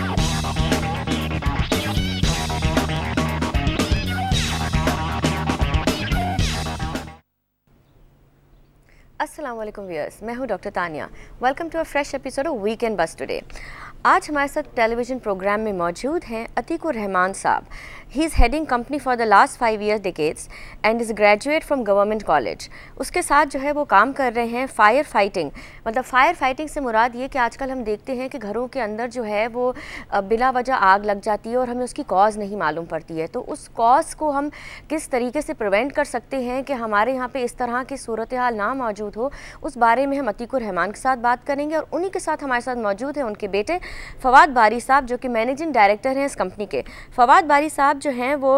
Aslam viewers मैं हूँ doctor Tania welcome to a fresh episode of weekend bus today आज हमारे साथ टेलीविज़न प्रोग्राम में मौजूद हैं अतीकुर रहमान साहब he is heading company for the last five year decades and is graduate from government college उसके साथ जो है वो काम कर रहे हैं फायर फाइटिंग मतलब फायर फाइटिंग से मुराद ये कि आजकल हम देखते हैं कि घरों के अंदर जो है वो बिला वजह आग लग जाती है और हमें उसकी कॉज़ नहीं मालूम पड़ती है तो उस कॉज़ को हम किस तरीके से प्रिवेंट कर सकते हैं कि हमारे यहाँ पर इस तरह की सूरत हाल ना मौजूद हो उस बारे में हम अतीकुर रहमान के साथ बात करेंगे और उन्हीं के साथ हमारे साथ मौजूद हैं उनके बेटे फवाद बारी साहब जो कि मैनेजिंग डायरेक्टर हैं इस कंपनी के फवाद बारी साहब जो हैं वो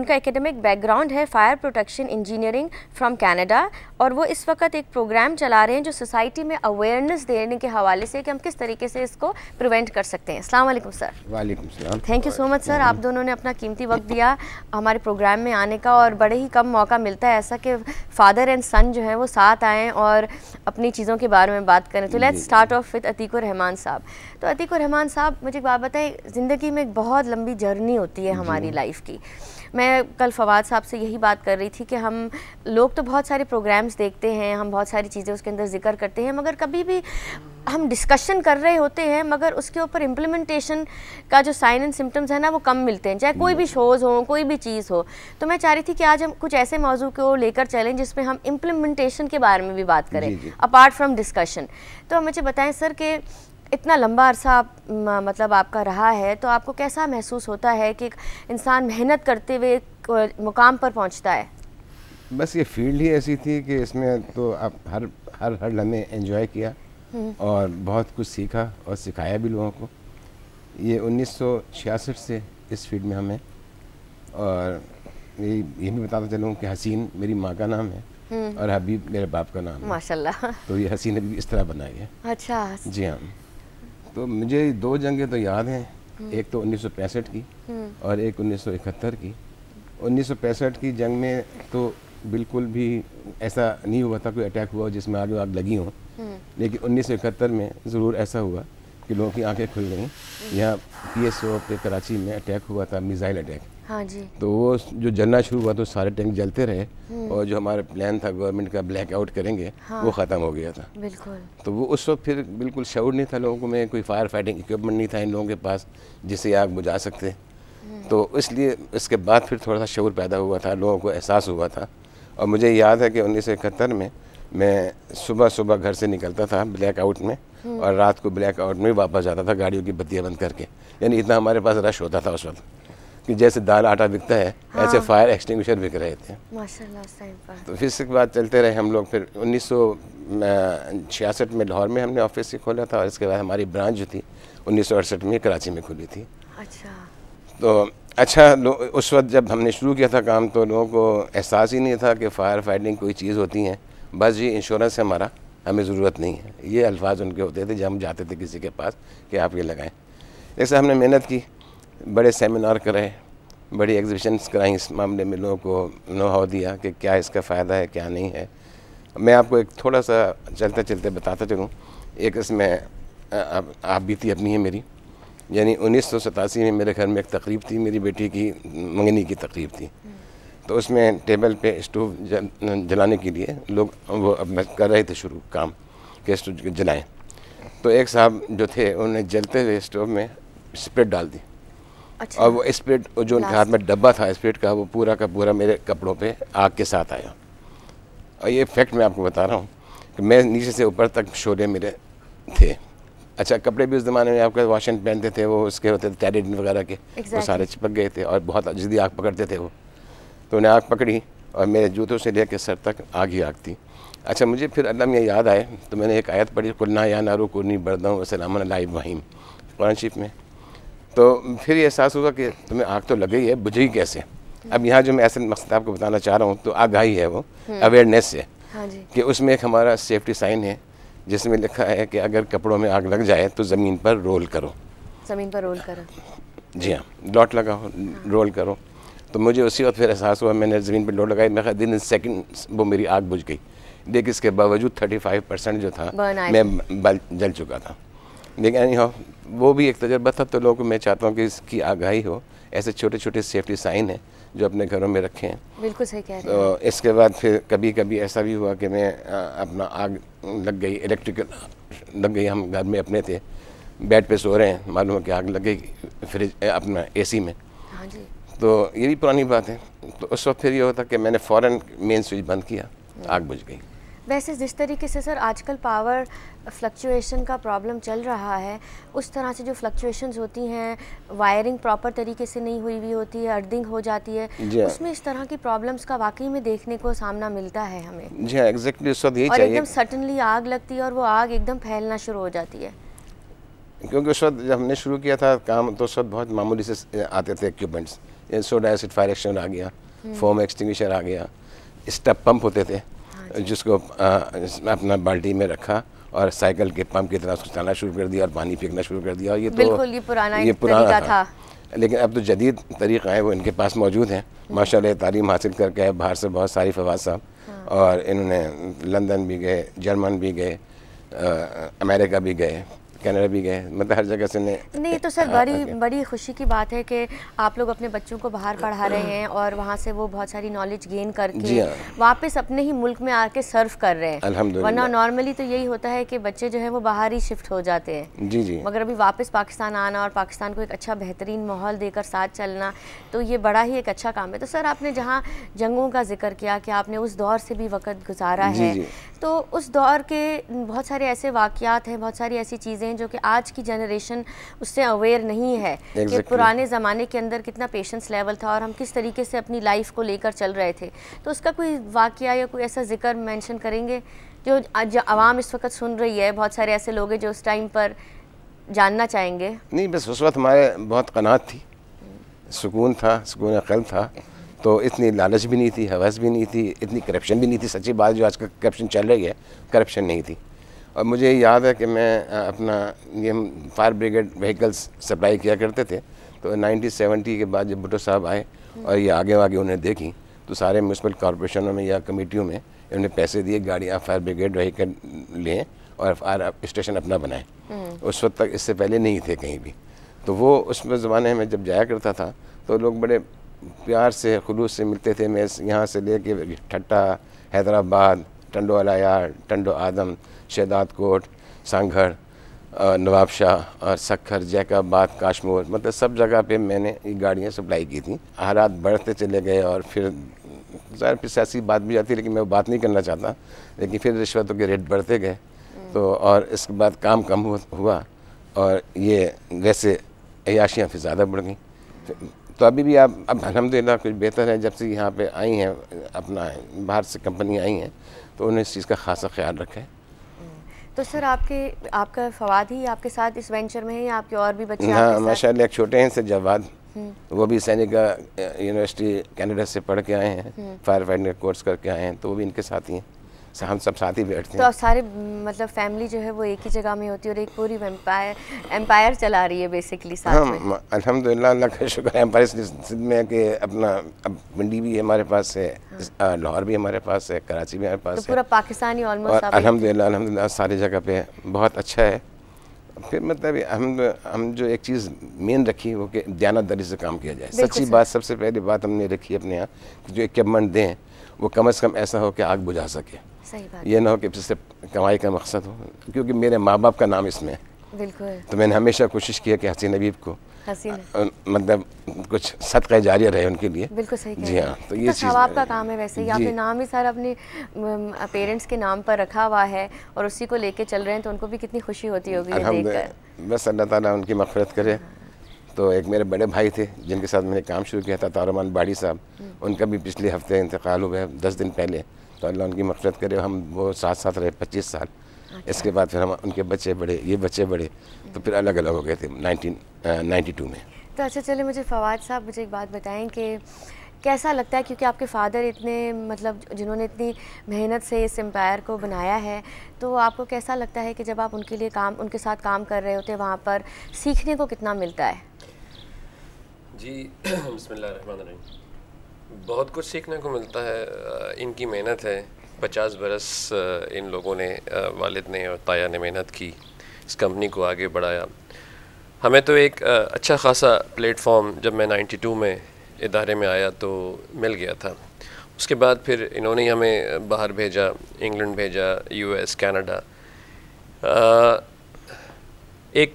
उनका एकेडमिक बैकग्राउंड है fire protection engineering from Canada और वो इस वक्त एक प्रोग्राम चला रहे हैं जो सोसाइटी में अवेयरनेस देने के हवाले से कि हम किस तरीके से इसको प्रिवेंट कर सकते हैं अल्लाम सर वालेकुम thank you so much sir आप दोनों ने अपना कीमती वक्त दिया हमारे प्रोग्राम में आने का और बड़े ही कम मौका मिलता है ऐसा कि फादर एंड सन जो है वो साथ आएँ और अपनी चीज़ों के बारे में बात करें तो let's start off with Atiq Rahman साहब तो अतीक रहमान साहब मुझे एक बात बताएं ज़िंदगी में एक बहुत लंबी जर्नी होती है हमारी लाइफ लाइफ की मैं कल फवाद साहब से यही बात कर रही थी कि हम लोग तो बहुत सारे प्रोग्राम्स देखते हैं हम बहुत सारी चीज़ें उसके अंदर जिक्र करते हैं मगर कभी भी हम डिस्कशन कर रहे होते हैं मगर उसके ऊपर इम्प्लीमेंटेशन का जो साइन एंड सिम्टम्स है ना वो कम मिलते हैं चाहे कोई भी शोज़ हो कोई भी चीज़ हो तो मैं चाह रही थी कि आज हम कुछ ऐसे मौजू को लेकर चलें जिसमें हम इम्प्लीमेंटेशन के बारे में भी बात करें अपार्ट फ्राम डिस्कशन तो मुझे बताएं सर कि इतना लंबा अरसा मतलब आपका रहा है तो आपको कैसा महसूस होता है कि इंसान मेहनत करते हुए मुकाम पर पहुंचता है बस ये फील्ड ही ऐसी थी कि इसमें तो आप हर हर हर लम्हे एंजॉय किया हम्म। और बहुत कुछ सीखा और सिखाया भी लोगों को ये 1966 से इस फील्ड में हमें और ये ये भी बताता चलूँ कि हसीन मेरी माँ का नाम है हम्म। और हबीब मेरे बाप का नाम है माशाल्लाह तो ये हसीन अभी इस तरह बनाई है अच्छा जी हाँ तो मुझे दो जंगें तो याद हैं हम्म। एक तो उन्नीस की हम्म। और एक उन्नीस की उन्नीस की जंग में तो बिल्कुल भी ऐसा नहीं हुआ था कोई अटैक हुआ जिसमें आगे आग लगी हो हम्म। लेकिन उन्नीस में ज़रूर ऐसा हुआ कि लोगों की आंखें खुल गईं यहाँ पी एस पे कराची में अटैक हुआ था मिज़ाइल अटैक हाँ जी तो वो जो जलना शुरू हुआ तो सारे टैंक जलते रहे हम्म। और जो हमारा प्लान था गवर्नमेंट का ब्लैक आउट करेंगे हाँ, वो ख़त्म हो गया था बिल्कुल तो वो उस वक्त फिर बिल्कुल शौर नहीं था लोगों में कोई फायर फाइटिंग इक्विपमेंट नहीं था इन लोगों के पास जिससे आग बुझा सकते हम्म। तो इसलिए इसके बाद फिर थोड़ा सा शौर पैदा हुआ था लोगों को एहसास हुआ था और मुझे याद है कि उन्नीस में मैं सुबह सुबह घर से निकलता था ब्लैक आउट में हम्म। और रात को ब्लैक आउट में वापस जाता था गाड़ियों की बत्तियाँ बंद करके यानी इतना हमारे पास रश होता था उस वक्त कि जैसे दाल आटा बिकता है हाँ। ऐसे फायर एक्सटिंग बिक रहे थे तो फिर इसके बाद चलते रहे हम लोग फिर उन्नीस छियासठ में लाहौर में हमने ऑफिस से खोला था और इसके बाद हमारी ब्रांच जो थी उन्नीस में कराची में खुली थी अच्छा तो अच्छा उस वक्त जब हमने शुरू किया था काम तो लोगों को एहसास ही नहीं था कि फायर फाइटिंग कोई चीज़ होती है बस ये इंश्योरेंस है हमारा हमें ज़रूरत नहीं है ये अल्फाज उनके होते थे जब हम जाते थे किसी के पास कि आप ये लगाएं जैसे हमने मेहनत की बड़े सेमिनार कराए बड़ी एग्जीबिशंस कराई इस मामले में लोगों को नुहाव दिया कि क्या इसका फ़ायदा है क्या नहीं है मैं आपको एक थोड़ा सा चलते चलते बताता चलूँ एक इसमें आप, भी बीती अपनी है मेरी यानी उन्नीस में मेरे घर में एक तकरीब थी मेरी बेटी की मंगनी की तकरीब थी तो उसमें टेबल पे स्टोव जलाने के लिए लोग वो अब कर रहे थे शुरू काम कि स्टोव जलाएं तो एक साहब जो थे उन्होंने जलते हुए स्टोव में स्प्रेड डाल दी अच्छा। और वो स्प्रिट जो उनके हाथ में डब्बा था स्प्रिट का वो पूरा का पूरा मेरे कपड़ों पे आग के साथ आया और ये फैक्ट मैं आपको बता रहा हूँ कि मैं नीचे से ऊपर तक शोले मेरे थे अच्छा कपड़े भी उस ज़माने में आपके वॉशिंग पहनते थे वो उसके होते थे टेरिडिन वगैरह के exactly. वो सारे चिपक गए थे और बहुत जल्दी आग पकड़ते थे वो तो उन्हें आग पकड़ी और मेरे जूतों से लेकर सर तक आग ही आग थी अच्छा मुझे फिर अल्लाह में याद आए तो मैंने एक आयत पढ़ी कुल्ना या नारू कुरनी बरदा वसलाम लाइब वहीम कुरान शरीफ में तो फिर ये एहसास हुआ कि तुम्हें आग तो लगी है बुझी कैसे अब यहाँ जो मैं ऐसे मकसद आपको बताना चाह रहा हूँ तो आगाही है वो अवेयरनेस हम्म। से हाँ कि उसमें एक हमारा सेफ्टी साइन है जिसमें लिखा है कि अगर कपड़ों में आग लग जाए तो ज़मीन पर रोल करो ज़मीन पर रोल करो जी हाँ लॉट लगाओ हाँ। रोल करो तो मुझे उसी वक्त फिर एहसास हुआ मैंने ज़मीन पर लौट लगाई मेरा दिन सेकंड वो मेरी आग बुझ गई लेकिन इसके बावजूद थर्टी फाइव परसेंट जो था मैं जल चुका था लेकिन हो वो भी एक तजर्बा था तो लोगों को मैं चाहता हूँ कि इसकी आगाही हो ऐसे छोटे छोटे सेफ्टी साइन हैं जो अपने घरों में रखे हैं बिल्कुल सही कह रहे तो इसके बाद फिर कभी कभी ऐसा भी हुआ कि मैं अपना आग लग गई इलेक्ट्रिकल लग गई हम घर में अपने थे बेड पे सो रहे हैं मालूम है कि आग लग गई फ्रिज अपना सी में हाँ जी तो ये भी पुरानी बात है तो उस वक्त फिर ये होता कि मैंने फ़ौरन मेन स्विच बंद किया आग बुझ गई वैसे जिस तरीके से सर आजकल पावर फ्लक्चुएशन का प्रॉब्लम चल रहा है उस तरह से जो फ्लक्चुएशंस होती हैं वायरिंग प्रॉपर तरीके से नहीं हुई हुई होती है अर्दिंग हो जाती है हाँ। उसमें इस तरह की प्रॉब्लम्स का वाकई में देखने को सामना मिलता है हमें जी एग्जैक्टली हाँ, उस यही और एकदम सडनली आग लगती है और वो आग एकदम फैलना शुरू हो जाती है क्योंकि उस वक्त जब हमने शुरू किया था काम तो उस वक्त बहुत मामूली से आते थे equipments soda acid fire action आ गया फोम हम्म। एक्सटिंग आ गया स्टेप पंप होते थे जिसको अपना बाल्टी में रखा और साइकिल के पंप की तरह उसको चलाना शुरू कर दिया और पानी फेंकना शुरू कर दिया ये तो ये पुराना ये पुराना था लेकिन अब तो जदीद तरीक़ा है वो इनके पास मौजूद हैं हम्म। माशाल्लाह तालीम हासिल करके आए बाहर से बहुत सारी फवाद साहब हाँ। और इन्होंने लंदन भी गए जर्मन भी गए अमेरिका भी गए कनाडा भी गए मतलब हर जगह से नहीं नहीं तो सर बड़ी बड़ी खुशी की बात है कि आप लोग अपने बच्चों को बाहर पढ़ा रहे हैं और वहाँ से वो बहुत सारी नॉलेज गेन करके हाँ। वापस अपने ही मुल्क में आके सर्व कर रहे हैं वरना नॉर्मली तो यही होता है कि बच्चे जो है वो बाहर ही शिफ्ट हो जाते हैं जी जी मगर अभी वापस पाकिस्तान आना और पाकिस्तान को एक अच्छा बेहतरीन माहौल देकर साथ चलना तो ये बड़ा ही एक अच्छा काम है तो सर आपने जहाँ जंगों का जिक्र किया कि आपने उस दौर से भी वक़्त गुजारा है तो उस दौर के बहुत सारे ऐसे वाक़ हैं बहुत सारी ऐसी चीज़ें हैं जो कि आज की जनरेशन उससे अवेयर नहीं है exactly. कि पुराने ज़माने के अंदर कितना पेशेंस लेवल था और हम किस तरीके से अपनी लाइफ को लेकर चल रहे थे तो उसका कोई वाक़ या कोई ऐसा जिक्र मैंशन करेंगे जो आज आवाम इस वक्त सुन रही है बहुत सारे ऐसे लोग हैं जो उस टाइम पर जानना चाहेंगे नहीं बस उस वक्त हमारे बहुत कनात थी सुकून था सुकून कल था तो इतनी लालच भी नहीं थी हवस भी नहीं थी इतनी करप्शन भी नहीं थी सच्ची बात जो आजकल करप्शन चल रही है करप्शन नहीं थी और मुझे याद है कि मैं अपना ये फायर ब्रिगेड व्हीकल्स सप्लाई किया करते थे तो 1970 के बाद जब भुटो साहब आए और ये आगे आगे उन्हें देखी तो सारे म्यूनसिपल कॉरपोरेशनों में या कमेटियों में इन्होंने पैसे दिए गाड़ियाँ फायर ब्रिगेड व्हीकल लें और फायर स्टेशन अपना बनाएं हम्म। उस वक्त तक इससे पहले नहीं थे कहीं भी तो वो उस ज़माने में जब जाया करता था तो लोग बड़े प्यार से खलूस से मिलते थे मैं यहाँ से ले कर ठट्टा हैदराबाद टंडो अलायार टंडो आदम शहदाद कोट सांगर नवाब शाह और सखर जैकाबाद काश्मोर मतलब सब जगह पे मैंने ये गाड़ियाँ सप्लाई की थी हालात बढ़ते चले गए और फिर ज़ाहिर फिर सियासी बात भी आती लेकिन मैं बात नहीं करना चाहता लेकिन फिर रिश्वतों के रेट बढ़ते गए हम्म। तो और इसके बाद काम कम हुआ और ये वैसे अयाशियाँ फिर ज़्यादा बढ़ गई तो, तो अभी भी आप अब अलहमदिल्ला कुछ बेहतर है जब से यहाँ पे आई हैं अपना बाहर से कंपनी आई हैं तो उन्हें इस चीज़ का खासा ख्याल रखें हम्म। तो सर आपके आपका फवाद ही आपके साथ इस वेंचर में है या आपके और भी बच्चे हाँ माशा एक छोटे हैं सर जवाद हम्म। वो भी सैनिक यूनिवर्सिटी कैनेडा से पढ़ के आए हैं फायर हम्म। फाइटिंग का कोर्स करके आए हैं तो वो भी इनके साथ ही हैं हम सब साथ ही बैठते तो हैं तो सारे मतलब फैमिली जो है वो एक ही जगह में होती है और एक पूरी एम्पायर एम्पायर चला रही है बेसिकली साथ हाँ, में अल्हम्दुलिल्लाह अल्लाह का शुक्र है एम्पायर में कि अपना अब मंडी भी हमारे पास है हाँ। लाहौर भी हमारे पास है कराची भी हमारे पास तो पूरा पाकिस्तानी ऑलमोस्ट अलहमदिल्ला अलहमदिल्ला सारी जगह पे बहुत अच्छा है फिर मतलब हम हम जो एक चीज़ मेन रखी वो कि दयानतदारी से काम किया जाए सच्ची बात सबसे पहली बात हमने रखी अपने यहाँ जो इक्विपमेंट दें वो कम अज़ कम ऐसा हो कि आग बुझा सके ये ना हो कि सिर्फ कमाई का मकसद हो क्योंकि मेरे माँ बाप का नाम इसमें है तो मैंने हमेशा कोशिश किया कि हसीन नबीब को मतलब कुछ सदका जारिया रहे उनके लिए बिल्कुल सही जी हाँ तो ये तो का काम है वैसे ही आपने नाम ही सर अपने पेरेंट्स के नाम पर रखा हुआ है और उसी को लेके चल रहे हैं तो उनको भी कितनी खुशी होती होगी बस अल्लाह ताला उनकी मफरत करे हाँ। तो एक मेरे बड़े भाई थे जिनके साथ मैंने काम शुरू किया था तारमान बाड़ी साहब हम्म। उनका भी पिछले हफ्ते इंतकाल हुआ है दस दिन पहले तो अल्लाह उनकी मफरत करे हम वो साथ साथ रहे पच्चीस साल अच्छा। इसके बाद फिर हम उनके बच्चे बड़े ये बच्चे बड़े तो फिर अलग अलग हो गए थे नाइनटीन टू में तो अच्छा चले मुझे फवाद साहब मुझे एक बात बताएं कि कैसा लगता है क्योंकि आपके फादर इतने मतलब जिन्होंने इतनी मेहनत से इस एम्पायर को बनाया है तो आपको कैसा लगता है कि जब आप उनके लिए काम उनके साथ काम कर रहे होते हैं वहाँ पर सीखने को कितना मिलता है जी बसमिल बहुत कुछ सीखने को मिलता है इनकी मेहनत है पचास बरस इन लोगों ने वालिद ने और ताया ने मेहनत की इस कंपनी को आगे बढ़ाया हमें तो एक अच्छा खासा प्लेटफॉर्म जब मैं 92 में इदारे में आया तो मिल गया था उसके बाद फिर इन्होंने हमें बाहर भेजा इंग्लैंड भेजा यूएस कनाडा एक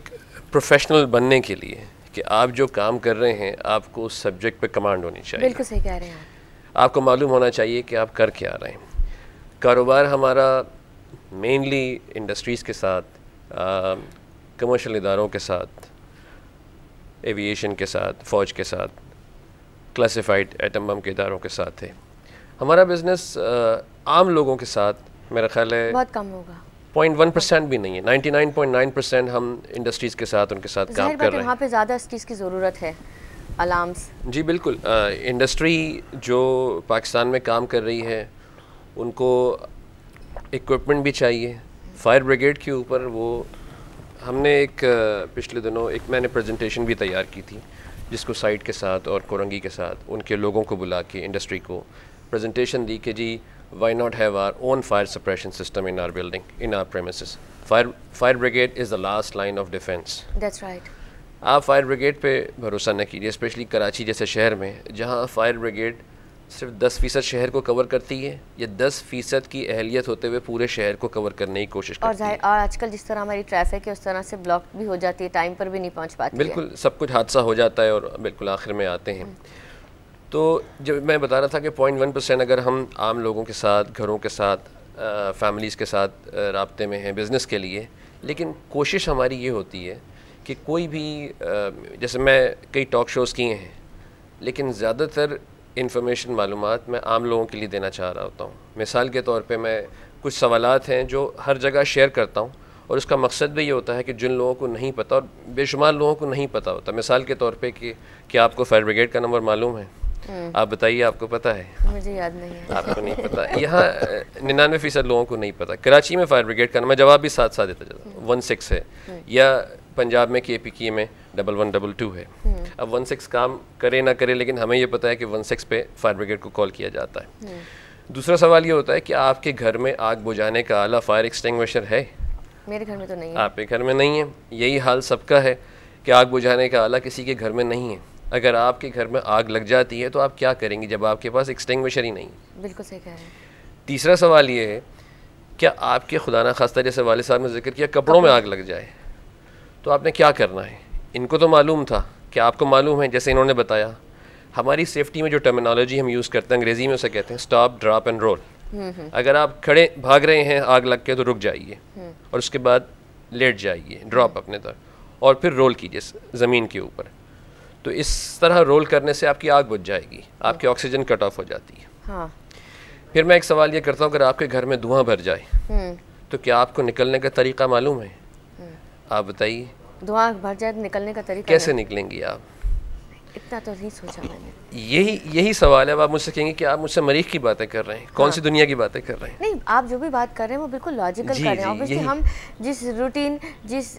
प्रोफेशनल बनने के लिए कि आप जो काम कर रहे हैं आपको उस सब्जेक्ट पे कमांड होनी चाहिए बिल्कुल सही कह रहे हैं आपको मालूम होना चाहिए कि आप कर क्या रहे हैं कारोबार हमारा मेनली इंडस्ट्रीज़ के साथ कमर्शल इदारों के साथ एविएशन के साथ फ़ौज के साथ क्लासिफाइड एटम बम के इदारों के साथ है हमारा बिज़नेस आम लोगों के साथ मेरा ख्याल है बहुत कम होगा पॉइंट वन परसेंट भी नहीं है ninety nine point nine percent हम इंडस्ट्रीज़ के साथ उनके साथ काम कर रहे हैं वहाँ पे ज़्यादा इस चीज़ की ज़रूरत है अलार्म्स जी बिल्कुल इंडस्ट्री जो पाकिस्तान में काम कर रही है उनको इक्विपमेंट भी चाहिए फायर ब्रिगेड के ऊपर वो हमने एक पिछले दिनों एक मैंने प्रेजेंटेशन भी तैयार की थी जिसको साइट के साथ और कोरंगी के साथ उनके लोगों को बुला के इंडस्ट्री को प्रेजेंटेशन दी कि जी why not have our own fire suppression system in our building, in our premises? Fire, fire brigade is the last line of defense. That's right. आप फायर ब्रिगेड पे भरोसा न कीजिए स्पेशली कराची जैसे शहर में जहाँ फायर ब्रिगेड सिर्फ दस फ़ीसद शहर को कवर करती है या दस फ़ीसद की अहलियत होते हुए पूरे शहर को कवर करने की कोशिश और करती है और आजकल जिस तरह हमारी ट्रैफिक है उस तरह से ब्लॉक भी हो जाती है टाइम पर भी नहीं पहुँच पाती बिल्कुल है। सब कुछ हादसा हो जाता है और बिल्कुल आखिर में आते हैं हम्म। तो जब मैं बता रहा था कि पॉइंट वन परसेंट अगर हम आम लोगों के साथ घरों के साथ फैमिलीज़ के साथ रबते में हैं बिज़नेस के लिए लेकिन कोशिश हमारी ये होती है कि कोई भी जैसे मैं कई टॉक शोज़ किए हैं लेकिन ज़्यादातर इन्फॉर्मेशन मालूम मैं आम लोगों के लिए देना चाह रहा होता हूँ मिसाल के तौर पर मैं कुछ सवाल हैं जो हर जगह शेयर करता हूँ और उसका मकसद भी ये होता है कि जिन लोगों को नहीं पता और बेशुमार लोगों को नहीं पता होता मिसाल के तौर पे कि क्या आपको फायर ब्रिगेड का नंबर मालूम है हम्म। आप बताइए आपको पता है मुझे याद नहीं है आपको नहीं पता यहाँ निन्यानवे फीसद लोगों को नहीं पता कराची में फायर ब्रिगेड का मैं जवाब भी साथ साथ देता जाता वन सिक्स हम्म। है हम्म। या पंजाब में के पी के में डबल वन डबल टू है अब वन सिक्स काम करे ना करे लेकिन हमें ये पता है कि वन सिक्स पे फायर ब्रिगेड को कॉल किया जाता है दूसरा सवाल ये होता है कि आपके घर में आग बुझाने का आला फायर एक्सटिंग है मेरे घर में तो नहीं आपके घर में नहीं है यही हाल सबका है कि आग बुझाने का आला किसी के घर में नहीं है अगर आपके घर में आग लग जाती है तो आप क्या करेंगे जब आपके पास एक्सटिंग्विशर ही नहीं बिल्कुल सही कह रहे हैं तीसरा सवाल ये है क्या आपके खुदा ना खास्ता जैसे वाले साहब ने जिक्र किया कपड़ों में आग लग जाए तो आपने क्या करना है इनको तो मालूम था क्या आपको मालूम है जैसे इन्होंने बताया हमारी सेफ्टी में जो टर्मिनोलॉजी हम यूज़ करते हैं अंग्रेज़ी में उसे कहते हैं स्टॉप ड्रॉप एंड रोल अगर आप खड़े भाग रहे हैं आग लग के तो रुक जाइए हम्म। और उसके बाद लेट जाइए ड्रॉप हम्म। अपने तक और फिर रोल कीजिए ज़मीन के ऊपर तो इस तरह रोल करने से आपकी आग बुझ जाएगी आपकी ऑक्सीजन कट ऑफ हो जाती है हाँ। फिर मैं एक सवाल ये करता हूँ अगर आपके घर में धुआं भर जाए हम्म। तो क्या आपको निकलने का तरीका मालूम है हम्म। आप बताइए धुआं भर जाए तो निकलने का तरीका कैसे निकलेंगी आप इतना तो नहीं सोचा मैंने यही यही सवाल है अब आप मुझसे कहेंगे कि आप मुझसे मरीख की बातें कर रहे हैं कौन हाँ। सी दुनिया की बातें कर रहे हैं नहीं आप जो भी बात कर रहे हैं वो बिल्कुल लॉजिकल कर रहे हैं ऑब्वियसली हम जिस रूटीन जिस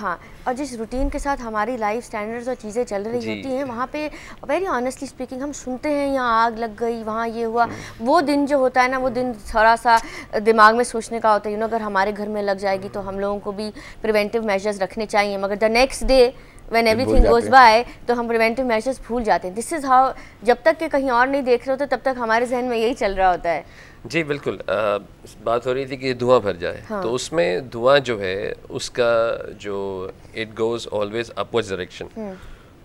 हाँ और जिस रूटीन के साथ हमारी लाइफ स्टैंडर्ड्स और चीज़ें चल रही होती हैं वहाँ पे वेरी ऑनेस्टली स्पीकिंग हम सुनते हैं यहाँ आग लग गई वहाँ ये हुआ हम्म। वो दिन जो होता है ना वो दिन थोड़ा सा दिमाग में सोचने का होता है यू नो अगर हमारे घर में लग जाएगी तो हम लोगों को भी प्रिवेंटिव मेजर्स रखने चाहिए मगर the next day when everything goes by तो हम प्रिवेंटिव मेजर्स भूल जाते हैं दिस इज़ हाउ जब तक के कहीं और नहीं देख रहे होते तो तब तक हमारे जहन में यही चल रहा होता है जी बिल्कुल आ, बात हो रही थी कि धुआं भर जाए हाँ। तो उसमें धुआं जो है उसका जो it goes always upward direction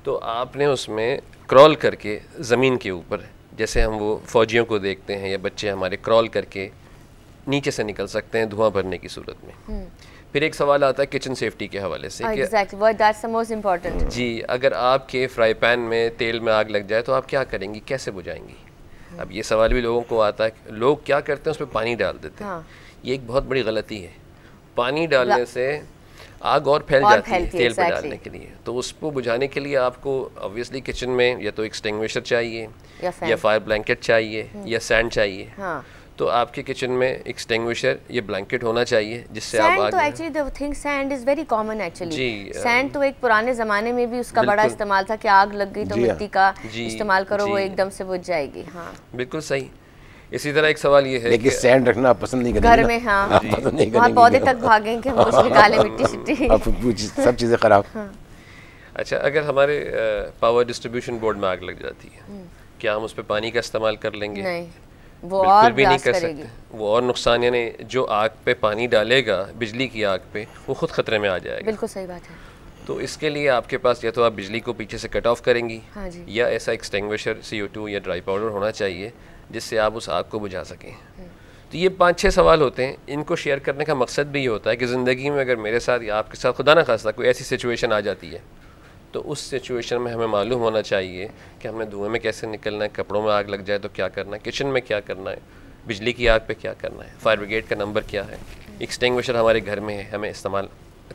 तो आपने उसमें क्रॉल करके ज़मीन के ऊपर जैसे हम वो फौजियों को देखते हैं या बच्चे हमारे क्रॉल करके नीचे से निकल सकते हैं धुआं भरने की सूरत में हम्म। फिर एक सवाल आता है किचन सेफ्टी के हवाले से exactly, जी अगर आपके फ्राई पैन में तेल में आग लग जाए तो आप क्या करेंगी कैसे बुझाएंगी hmm. अब ये सवाल भी लोगों को आता है लोग क्या करते हैं उस पर पानी डाल देते हैं हाँ। ये एक बहुत बड़ी गलती है पानी डालने से आग और फैल जाती है तेल exactly. पर डालने के लिए तो उसको बुझाने के लिए आपको ऑब्वियसली किचन में या तो एक्सटिंग्विशर चाहिए या, या फायर ब्लैंकेट चाहिए hmm. या सैंड चाहिए हाँ। तो आपके किचन में एक्सटिंग्विशर ये ब्लैंकेट होना चाहिए जिससे आप तो actually the thing sand is very common actually sand तो एक पुराने जमाने में भी उसका बड़ा इस्तेमाल था कि आग लग गई तो मिट्टी हाँ। का इस्तेमाल करो वो एकदम से बुझ जाएगी हाँ बिल्कुल सही इसी तरह एक सवाल ये है लेकिन सैंड रखना पसंद नहीं करेंगे घर में हाँ पसंद नहीं करेंगे पौधे तक भागेंगे हम कुछ निकालें मिट्टी सिट्टी सब चीज़ें खराब हाँ। अच्छा अगर हमारे पावर डिस्ट्रीब्यूशन बोर्ड में आग लग जाती है हम्म। क्या हम उस पर पानी का इस्तेमाल कर लेंगे नहीं वो और भी नहीं कर सकते वो और नुकसान यानी जो आग पे पानी डालेगा बिजली की आग पे वो खुद खतरे में आ जाएगा बिल्कुल सही बात है तो इसके लिए आपके पास या तो आप बिजली को पीछे से कट ऑफ करेंगी हाँ जी। या ऐसा एक्सटेंग्विशर टू या ड्राई पाउडर होना चाहिए जिससे आप उस आग को बुझा सकें हम्म। तो ये पाँच छः सवाल होते हैं इनको शेयर करने का मकसद भी ये होता है कि ज़िंदगी में अगर मेरे साथ या आपके साथ खुदा ना खासा कोई ऐसी सिचुएशन आ जाती है तो उस सिचुएशन में हमें मालूम होना चाहिए कि हमने धुएं में कैसे निकलना है कपड़ों में आग लग जाए तो क्या करना है किचन में क्या करना है बिजली की आग पे क्या करना है फायर ब्रिगेड का नंबर क्या है एक्सटिंग्विशर हमारे घर में है हमें इस्तेमाल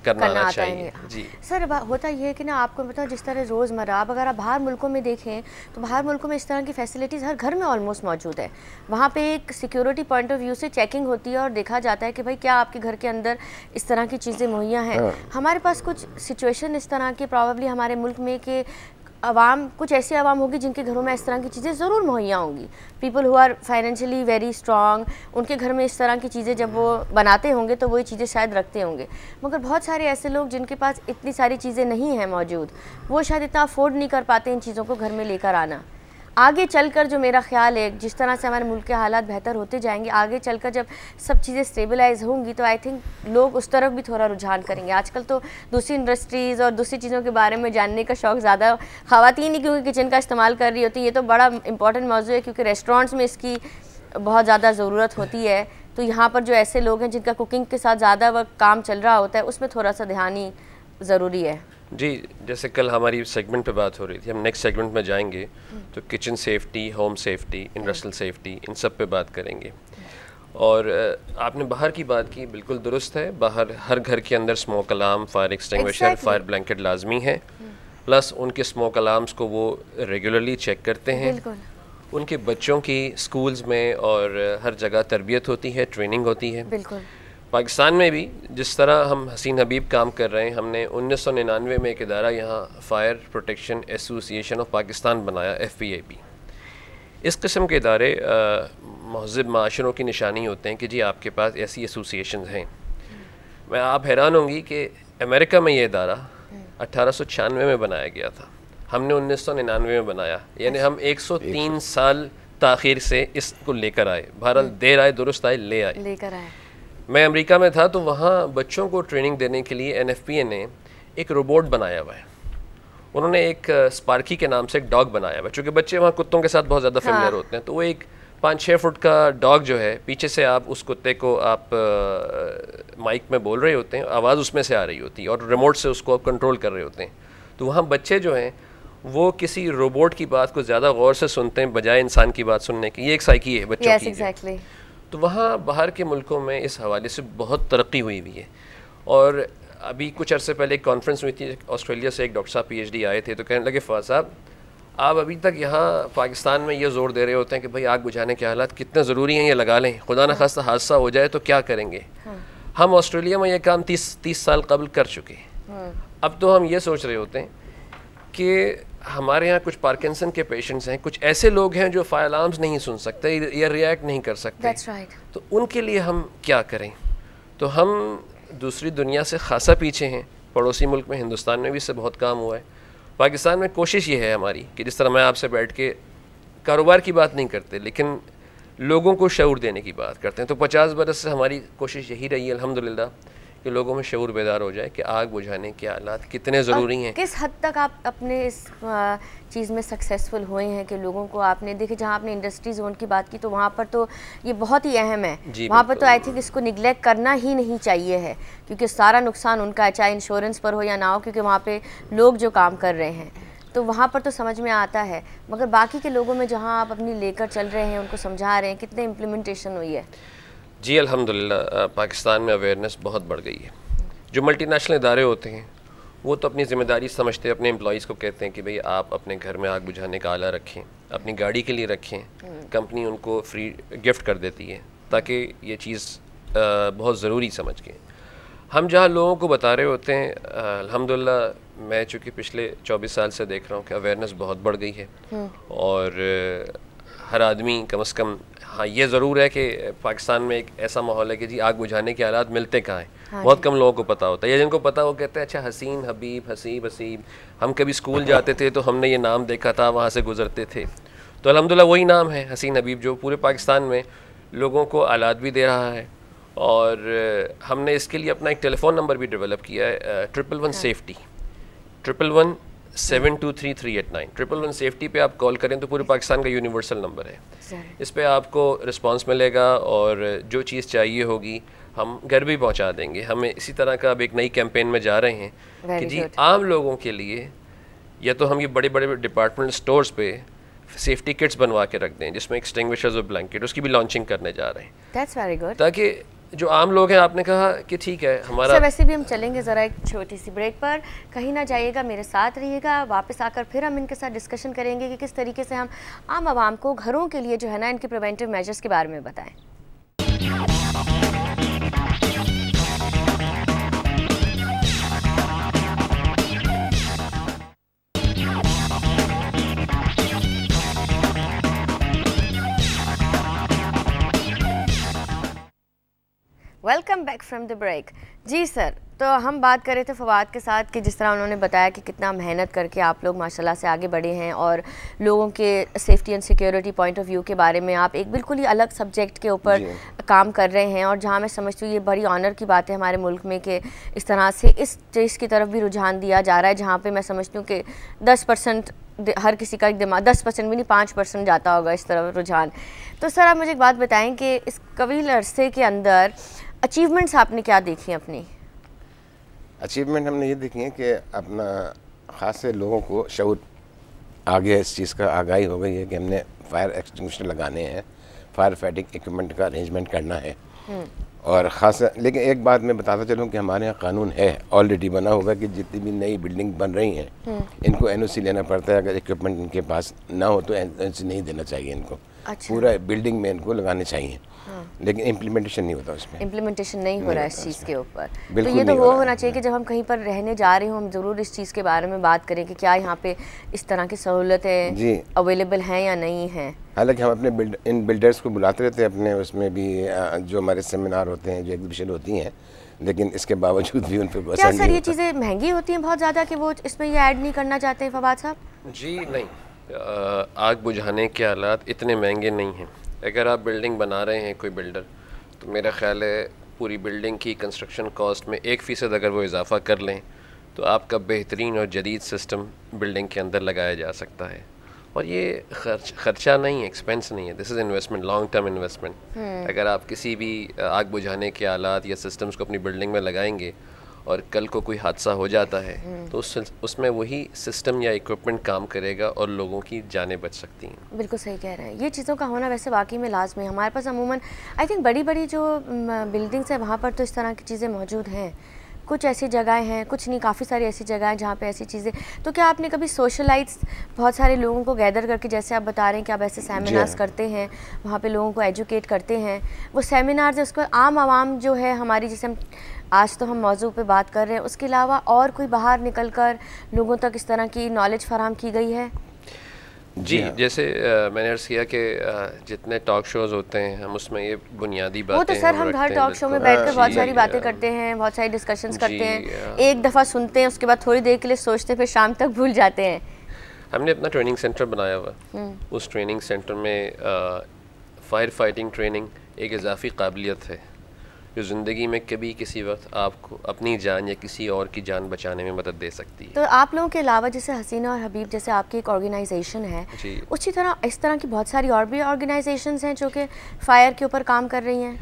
करना, करना चाहिए है हाँ। जी सर होता यह है कि ना आपको बताओ जिस तरह रोज़मर्रा आप अगर आप बाहर मुल्कों में देखें तो बाहर मुल्कों में इस तरह की फैसिलिटीज़ हर घर में ऑलमोस्ट मौजूद है वहाँ पे एक सिक्योरिटी पॉइंट ऑफ व्यू से चेकिंग होती है और देखा जाता है कि भाई क्या आपके घर के अंदर इस तरह की चीज़ें मुहैया हैं हाँ। हमारे पास कुछ सिचुएशन इस तरह की प्रॉबेबली हमारे मुल्क में कि आवाम कुछ ऐसे आवाम होगी जिनके घरों में इस तरह की चीज़ें ज़रूर मुहैया होंगी people who are financially very strong उनके घर में इस तरह की चीज़ें जब वो बनाते होंगे तो वही चीज़ें शायद रखते होंगे मगर बहुत सारे ऐसे लोग जिनके पास इतनी सारी चीज़ें नहीं हैं मौजूद वो शायद इतना अफोर्ड नहीं कर पाते इन चीज़ों को घर में लेकर आना आगे चलकर जो मेरा ख्याल है जिस तरह से हमारे मुल्क के हालात बेहतर होते जाएंगे आगे चलकर जब सब चीज़ें स्टेबलाइज होंगी तो आई थिंक लोग उस तरफ भी थोड़ा रुझान करेंगे आजकल तो दूसरी इंडस्ट्रीज़ और दूसरी चीज़ों के बारे में जानने का शौक़ ज़्यादा खातन ही क्योंकि किचन का इस्तेमाल कर रही होती है ये तो बड़ा इंपॉर्टेंट मौजू है क्योंकि रेस्टोरेंट्स में इसकी बहुत ज़्यादा ज़रूरत होती है तो यहाँ पर जो ऐसे लोग हैं जिनका कुकिंग के साथ ज़्यादा वक्त काम चल रहा होता है उसमें थोड़ा सा ध्यान ही ज़रूरी है जी जैसे कल हमारी सेगमेंट पे बात हो रही थी हम नेक्स्ट सेगमेंट में जाएंगे तो kitchen safety home safety industrial safety इन सब पे बात करेंगे और आपने बाहर की बात की बिल्कुल दुरुस्त है बाहर हर घर के अंदर smoke alarm fire extinguisher exactly. Fire blanket लाजमी है प्लस उनके स्मोक अलार्म्स को वो रेगुलरली चेक करते हैं उनके बच्चों की स्कूल्स में और हर जगह तरबियत होती है ट्रेनिंग होती है बिल्कुल पाकिस्तान में भी जिस तरह हम हसीन हबीब काम कर रहे हैं हमने उन्नीस सौ निन्यानवे में एक अदारा यहाँ fire protection association of Pakistan बनाया एफ पी आई पी इस कस्म के इदारे महजब माशरों की निशानी होते हैं कि जी आपके पास ऐसी एसोसिएशन हैं मैं आप हैरान होंगी कि अमेरिका में ये इदारा अट्ठारह में बनाया गया था हमने उन्नीस सौ निन्यानवे में बनाया यानी हम तीन साल तखिर से इसको लेकर आए बहरहाल हम्म। देर आए दुरुस्त आए ले आए लेकर आए मैं अमेरिका में था तो वहाँ बच्चों को ट्रेनिंग देने के लिए एन ने एक रोबोट बनाया हुआ है उन्होंने एक स्पार्की के नाम से एक डॉग बनाया हुआ है चूँकि बच्चे वहाँ कुत्तों के साथ बहुत ज़्यादा फेमिलियर हाँ। होते हैं तो वो एक पाँच छः फुट का डॉग जो है पीछे से आप उस कुत्ते को आप माइक में बोल रहे होते हैं आवाज़ उसमें से आ रही होती है और रिमोट से उसको आप कंट्रोल कर रहे होते हैं तो वहाँ बच्चे जो हैं वो किसी रोबोट की बात को ज़्यादा गौर से सुनते हैं बजाय इंसान की बात सुनने की ये एक साइकी है बच्चों yes, की exactly. तो वहाँ बाहर के मुल्कों में इस हवाले से बहुत तरक्की हुई हुई है और अभी कुछ अरसे पहले एक कॉन्फ्रेंस हुई थी ऑस्ट्रेलिया से एक डॉक्टर साहब पीएचडी आए थे तो कहने लगे फवाद साहब आप अभी तक यहाँ पाकिस्तान में ये जोर दे रहे होते हैं कि भाई आग बुझाने के हालात कितने ज़रूरी हैं ये लगा लें खुदा न हाँ। खास्ता हादसा हो जाए तो क्या करेंगे हाँ। हम ऑस्ट्रेलिया में ये काम तीस तीस साल कबल कर चुके हैं हाँ। अब तो हम ये सोच रहे होते हैं कि हमारे यहाँ कुछ पार्किंसन के पेशेंट्स हैं कुछ ऐसे लोग हैं जो फायर अलार्म्स नहीं सुन सकते या रिएक्ट नहीं कर सकते right. तो उनके लिए हम क्या करें तो हम दूसरी दुनिया से खासा पीछे हैं पड़ोसी मुल्क में हिंदुस्तान में भी इससे बहुत काम हुआ है पाकिस्तान में कोशिश ये है हमारी कि जिस तरह मैं आपसे बैठ के कारोबार की बात नहीं करते लेकिन लोगों को शूर देने की बात करते हैं तो पचास बरस से हमारी कोशिश यही रही है अलहमदिल्ला कि लोगों में शूर बेदार हो जाए कि आग बुझाने के आलात कितने ज़रूरी हैं किस हद तक आप अपने इस चीज़ में सक्सेसफुल हुए हैं कि लोगों को आपने देखे जहाँ आपने इंडस्ट्री जोन की बात की तो वहाँ पर तो ये बहुत ही अहम है वहाँ पर तो आई थिंक इसको निगलेक्ट करना ही नहीं चाहिए है क्योंकि सारा नुकसान उनका है चाहे इंश्योरेंस पर हो या ना हो क्योंकि वहाँ पर लोग जो काम कर रहे हैं तो वहाँ पर तो समझ में आता है मगर बाकी के लोगों में जहाँ आप अपनी लेकर चल रहे हैं उनको समझा रहे हैं कितने इम्प्लीमेंटेशन हुई है जी अल्हम्दुलिल्लाह पाकिस्तान में अवेयरनेस बहुत बढ़ गई है जो मल्टीनेशनल इदारे होते हैं वो तो अपनी ज़िम्मेदारी समझते हैं अपने एम्प्लॉज़ को कहते हैं कि भाई आप अपने घर में आग बुझाने का आला रखें अपनी गाड़ी के लिए रखें हम्म। कंपनी उनको फ्री गिफ्ट कर देती है ताकि ये चीज़ बहुत ज़रूरी समझ के हम जहाँ लोगों को बता रहे होते हैं अलहमदिल्ला मैं चूँकि पिछले चौबीस साल से देख रहा हूँ कि अवेयरनेस बहुत बढ़ गई है हम्म। और हर आदमी कम अज़ कम हाँ ये ज़रूर है कि पाकिस्तान में एक ऐसा माहौल है कि जी आग बुझाने के आलात मिलते कहाँ हैं हाँ बहुत कम लोगों को पता होता है या जिनको पता वो कहते हैं अच्छा हसीन हबीब हसीब हसीब हम कभी स्कूल जाते थे तो हमने ये नाम देखा था वहाँ से गुजरते थे तो अलहमदिल्ला वही नाम है हसीन हबीब जो पूरे पाकिस्तान में लोगों को आलात भी दे रहा है और हमने इसके लिए अपना एक टेलीफ़ोन नंबर भी डेवलप किया है ट्रिपल वन हाँ। Safety triple one seven two three three eight nine triple one safety पे आप कॉल करें तो पूरे पाकिस्तान का यूनिवर्सल नंबर है इस पर आपको रिस्पांस मिलेगा और जो चीज़ चाहिए होगी हम घर भी पहुंचा देंगे हम इसी तरह का अब एक नई कैंपेन में जा रहे हैं Very कि जी good. आम लोगों के लिए या तो हम ये बड़े बड़े डिपार्टमेंट स्टोर्स पे सेफ्टी किट्स बनवा के रख दें जिसमें एक्सटिंग्विशर्स और ब्लैंकेट उसकी भी लॉन्चिंग करने जा रहे हैं ताकि जो आम लोग हैं आपने कहा कि ठीक है हमारा सर वैसे भी हम चलेंगे ज़रा एक छोटी सी ब्रेक पर कहीं ना जाइएगा मेरे साथ रहिएगा वापस आकर फिर हम इनके साथ डिस्कशन करेंगे कि किस तरीके से हम आम आवाम को घरों के लिए जो है ना इनके प्रिवेंटिव मेजर्स के बारे में बताएं welcome back from the break जी सर तो हम बात कर रहे थे फवाद के साथ कि जिस तरह उन्होंने बताया कि कितना मेहनत करके आप लोग माशाल्लाह से आगे बढ़े हैं और लोगों के safety and security point of view के बारे में आप एक बिल्कुल ही अलग सब्जेक्ट के ऊपर काम कर रहे हैं और जहाँ मैं समझती हूँ ये बड़ी ऑनर की बात है हमारे मुल्क में कि इस तरह से इस चीज़ की तरफ भी रुझान दिया जा रहा है जहाँ पर मैं समझती हूँ कि दस हर किसी का एक दिमाग दस परसेंट भी नहीं पाँच परसेंट जाता होगा इस तरफ रुझान तो सर आप मुझे एक बात बताएं कि इस कवील अरसे के अंदर अचीवमेंट्स आपने क्या देखी अपनी अचीवमेंट हमने ये देखी है कि अपना ख़ास से लोगों को शौर आगे इस चीज़ का आगाही हो गई है कि हमने फायर एक्सटिंग लगाने हैं फायर फाइटिंग इक्विपमेंट का अरेंजमेंट करना है हम्म। और ख़ास लेकिन एक बात मैं बताता चलूँ कि हमारे यहाँ कानून है ऑलरेडी बना हुआ है कि जितनी भी नई बिल्डिंग बन रही हैं हम्म। इनको एनओसी लेना पड़ता है अगर इक्विपमेंट इनके पास ना हो तो एनओसी नहीं देना चाहिए इनको अच्छा। पूरा बिल्डिंग में इनको लगाने चाहिए हाँ। लेकिन इम्प्लीमेंटेशन नहीं होता उसमें इम्प्लीमेंटेशन नहीं, नहीं हो रहा है इस चीज़ के ऊपर तो ये तो वो होना चाहिए कि जब हम कहीं पर रहने जा रहे हो हम ज़रूर इस चीज़ के बारे में बात करें कि क्या यहाँ पे इस तरह की सहूलतें अवेलेबल हैं या नहीं है हालांकि हम अपने बिल्ड इन बिल्डर्स को बुलाते रहते हैं अपने उसमें भी जो हमारे सेमिनार होते हैं जो एग्जीबिशन होती हैं लेकिन इसके बावजूद भी उन पर क्या सर ये चीज़ें महंगी होती हैं बहुत ज़्यादा कि वो इसमें ये ऐड नहीं करना चाहते हैं फवाद साहब जी नहीं आग बुझाने के आलात इतने महंगे नहीं हैं अगर आप बिल्डिंग बना रहे हैं कोई बिल्डर तो मेरा ख्याल है पूरी बिल्डिंग की कंस्ट्रक्शन कॉस्ट में एक फ़ीसद अगर वो इजाफ़ा कर लें तो आपका बेहतरीन और जदीद सिस्टम बिल्डिंग के अंदर लगाया जा सकता है और ये खर्च खर्चा नहीं है एक्सपेंस नहीं है this is investment long term investment अगर आप किसी भी आग बुझाने के आलात या सिस्टम्स को अपनी बिल्डिंग में लगाएंगे और कल को कोई हादसा हो जाता है hmm. तो उस उसमें वही सिस्टम या इक्विपमेंट काम करेगा और लोगों की जानें बच सकती हैं बिल्कुल सही कह रहे हैं ये चीज़ों का होना वैसे वाकई में लाजमी है हमारे पास अमूमन आई थिंक बड़ी बड़ी जो बिल्डिंग्स हैं वहाँ पर तो इस तरह की चीज़ें मौजूद हैं कुछ ऐसी जगहें हैं कुछ नहीं काफ़ी सारी ऐसी जगह हैं जहाँ पे ऐसी चीज़ें तो क्या आपने कभी सोशलाइज बहुत सारे लोगों को गैदर करके जैसे आप बता रहे हैं कि आप ऐसे सेमिनार्स हाँ। करते हैं वहाँ पे लोगों को एजुकेट करते हैं वो सेमिनार्स उसको आम आवाम जो है हमारी जैसे हम आज तो हम मौजू पे बात कर रहे हैं उसके अलावा और कोई बाहर निकल कर लोगों तक इस तरह की नॉलेज फराम की गई है जी जैसे आ, मैंने अर्ज किया कि जितने टॉक शोज होते हैं हम उसमें ये बुनियादी बातें वो तो सर हम हर टॉक शो में बैठकर बहुत सारी बातें करते हैं बहुत सारी डिस्कशंस करते हैं एक दफ़ा सुनते हैं उसके बाद थोड़ी देर के लिए सोचते फिर शाम तक भूल जाते हैं हमने अपना ट्रेनिंग सेंटर बनाया हुआ हम्म। उस ट्रेनिंग सेंटर में फायर फाइटिंग ट्रेनिंग एक इजाफी काबिलियत है जो ज़िंदगी में कभी किसी वक्त आपको अपनी जान या किसी और की जान बचाने में मदद दे सकती है तो आप लोगों के अलावा जैसे हसीना और हबीब जैसे आपकी एक ऑर्गेनाइजेशन है उसी तरह इस तरह की बहुत सारी और भी ऑर्गेनाइजेशन हैं जो कि फ़ायर के ऊपर काम कर रही हैं